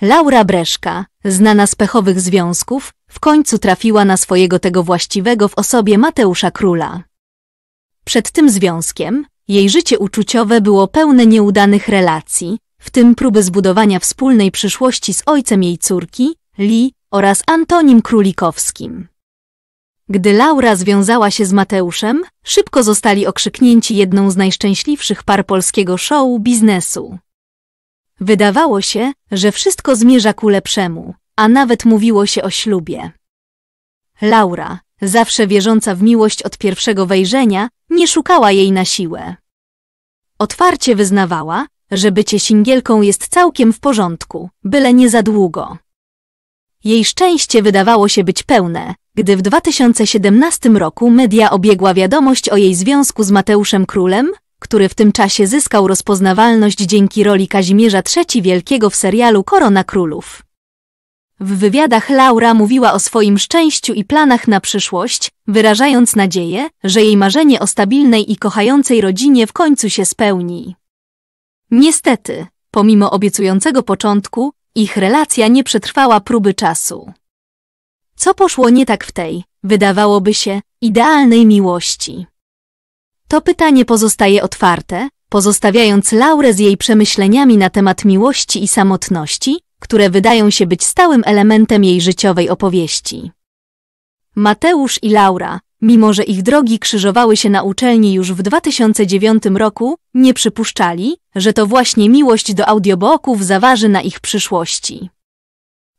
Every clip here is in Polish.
Laura Breszka, znana z pechowych związków, w końcu trafiła na swojego tego właściwego w osobie Mateusza Króla. Przed tym związkiem jej życie uczuciowe było pełne nieudanych relacji, w tym próby zbudowania wspólnej przyszłości z ojcem jej córki, Li oraz Antonim Królikowskim. Gdy Laura związała się z Mateuszem, szybko zostali okrzyknięci jedną z najszczęśliwszych par polskiego show biznesu. Wydawało się, że wszystko zmierza ku lepszemu, a nawet mówiło się o ślubie. Laura, zawsze wierząca w miłość od pierwszego wejrzenia, nie szukała jej na siłę. Otwarcie wyznawała, że bycie singielką jest całkiem w porządku, byle nie za długo. Jej szczęście wydawało się być pełne, gdy w 2017 roku media obiegła wiadomość o jej związku z Mateuszem Królem, który w tym czasie zyskał rozpoznawalność dzięki roli Kazimierza III Wielkiego w serialu Korona Królów. W wywiadach Laura mówiła o swoim szczęściu i planach na przyszłość, wyrażając nadzieję, że jej marzenie o stabilnej i kochającej rodzinie w końcu się spełni. Niestety, pomimo obiecującego początku, ich relacja nie przetrwała próby czasu. Co poszło nie tak w tej, wydawałoby się, idealnej miłości? To pytanie pozostaje otwarte, pozostawiając Laurę z jej przemyśleniami na temat miłości i samotności, które wydają się być stałym elementem jej życiowej opowieści. Mateusz i Laura, mimo że ich drogi krzyżowały się na uczelni już w 2009 roku, nie przypuszczali, że to właśnie miłość do audiobooków zaważy na ich przyszłości.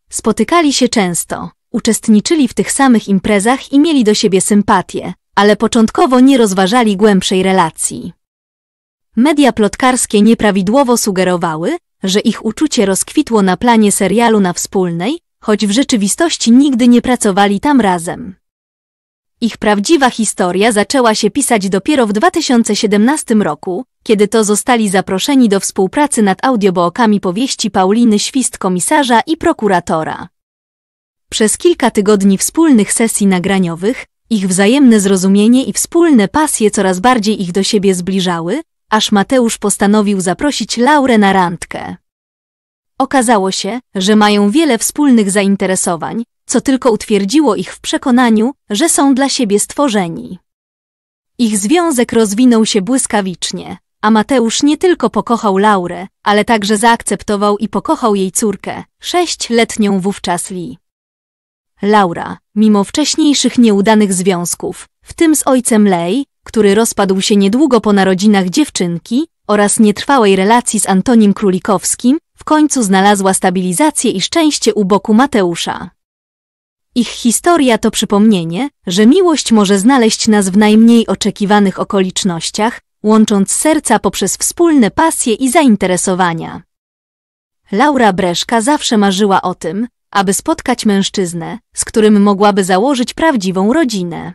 Spotykali się często, uczestniczyli w tych samych imprezach i mieli do siebie sympatię, ale początkowo nie rozważali głębszej relacji. Media plotkarskie nieprawidłowo sugerowały, że ich uczucie rozkwitło na planie serialu na wspólnej, choć w rzeczywistości nigdy nie pracowali tam razem. Ich prawdziwa historia zaczęła się pisać dopiero w 2017 roku, kiedy to zostali zaproszeni do współpracy nad audiobookami powieści Pauliny Świst komisarza i prokuratora. Przez kilka tygodni wspólnych sesji nagraniowych ich wzajemne zrozumienie i wspólne pasje coraz bardziej ich do siebie zbliżały, aż Mateusz postanowił zaprosić Laurę na randkę. Okazało się, że mają wiele wspólnych zainteresowań, co tylko utwierdziło ich w przekonaniu, że są dla siebie stworzeni. Ich związek rozwinął się błyskawicznie, a Mateusz nie tylko pokochał Laurę, ale także zaakceptował i pokochał jej córkę, sześćletnią wówczas Li. Laura, mimo wcześniejszych nieudanych związków, w tym z ojcem Lej, który rozpadł się niedługo po narodzinach dziewczynki oraz nietrwałej relacji z Antonim Królikowskim, w końcu znalazła stabilizację i szczęście u boku Mateusza. Ich historia to przypomnienie, że miłość może znaleźć nas w najmniej oczekiwanych okolicznościach, łącząc serca poprzez wspólne pasje i zainteresowania. Laura Breszka zawsze marzyła o tym, aby spotkać mężczyznę, z którym mogłaby założyć prawdziwą rodzinę.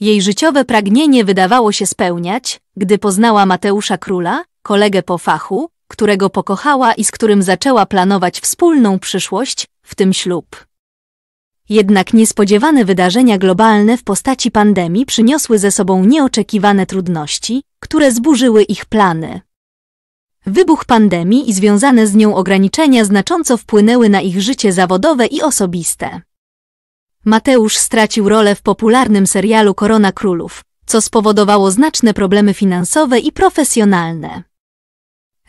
Jej życiowe pragnienie wydawało się spełniać, gdy poznała Mateusza Króla, kolegę po fachu, którego pokochała i z którym zaczęła planować wspólną przyszłość, w tym ślub. Jednak niespodziewane wydarzenia globalne w postaci pandemii przyniosły ze sobą nieoczekiwane trudności, które zburzyły ich plany. Wybuch pandemii i związane z nią ograniczenia znacząco wpłynęły na ich życie zawodowe i osobiste. Mateusz stracił rolę w popularnym serialu Korona Królów, co spowodowało znaczne problemy finansowe i profesjonalne.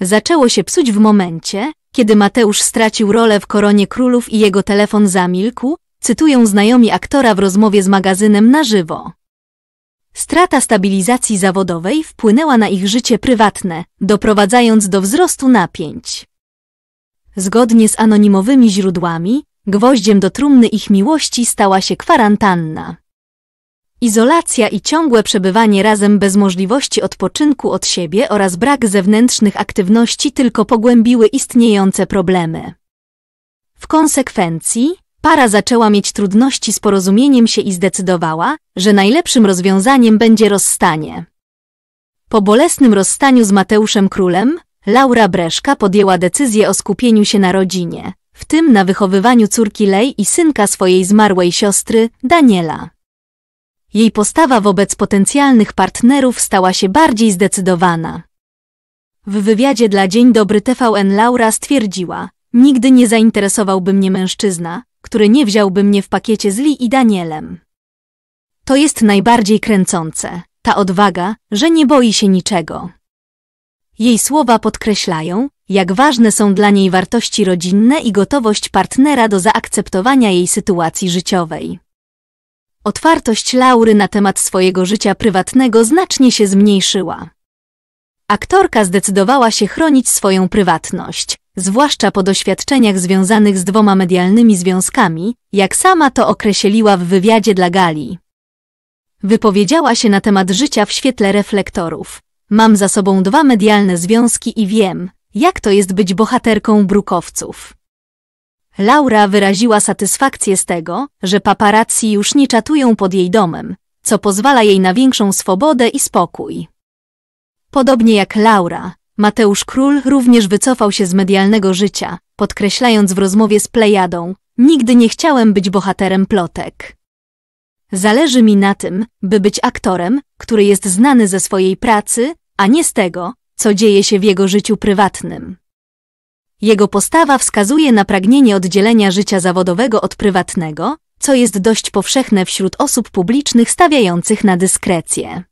Zaczęło się psuć w momencie, kiedy Mateusz stracił rolę w Koronie Królów i jego telefon zamilkł, cytują znajomi aktora w rozmowie z magazynem na żywo. Strata stabilizacji zawodowej wpłynęła na ich życie prywatne, doprowadzając do wzrostu napięć. Zgodnie z anonimowymi źródłami, gwoździem do trumny ich miłości stała się kwarantanna. Izolacja i ciągłe przebywanie razem bez możliwości odpoczynku od siebie oraz brak zewnętrznych aktywności tylko pogłębiły istniejące problemy. W konsekwencji, para zaczęła mieć trudności z porozumieniem się i zdecydowała, że najlepszym rozwiązaniem będzie rozstanie. Po bolesnym rozstaniu z Mateuszem Królem, Laura Breszka podjęła decyzję o skupieniu się na rodzinie, w tym na wychowywaniu córki Lej i synka swojej zmarłej siostry, Daniela. Jej postawa wobec potencjalnych partnerów stała się bardziej zdecydowana. W wywiadzie dla Dzień Dobry TVN Laura stwierdziła, nigdy nie zainteresowałby mnie mężczyzna, który nie wziąłby mnie w pakiecie z Li i Danielem. To jest najbardziej kręcące, ta odwaga, że nie boi się niczego. Jej słowa podkreślają, jak ważne są dla niej wartości rodzinne i gotowość partnera do zaakceptowania jej sytuacji życiowej. Otwartość Laury na temat swojego życia prywatnego znacznie się zmniejszyła. Aktorka zdecydowała się chronić swoją prywatność, zwłaszcza po doświadczeniach związanych z dwoma medialnymi związkami, jak sama to określiła w wywiadzie dla Gali. Wypowiedziała się na temat życia w świetle reflektorów. Mam za sobą dwa medialne związki i wiem, jak to jest być bohaterką brukowców. Laura wyraziła satysfakcję z tego, że paparazzi już nie czatują pod jej domem, co pozwala jej na większą swobodę i spokój. Podobnie jak Laura, Mateusz Król również wycofał się z medialnego życia, podkreślając w rozmowie z Plejadą, nigdy nie chciałem być bohaterem plotek. Zależy mi na tym, by być aktorem, który jest znany ze swojej pracy, a nie z tego, co dzieje się w jego życiu prywatnym. Jego postawa wskazuje na pragnienie oddzielenia życia zawodowego od prywatnego, co jest dość powszechne wśród osób publicznych stawiających na dyskrecję.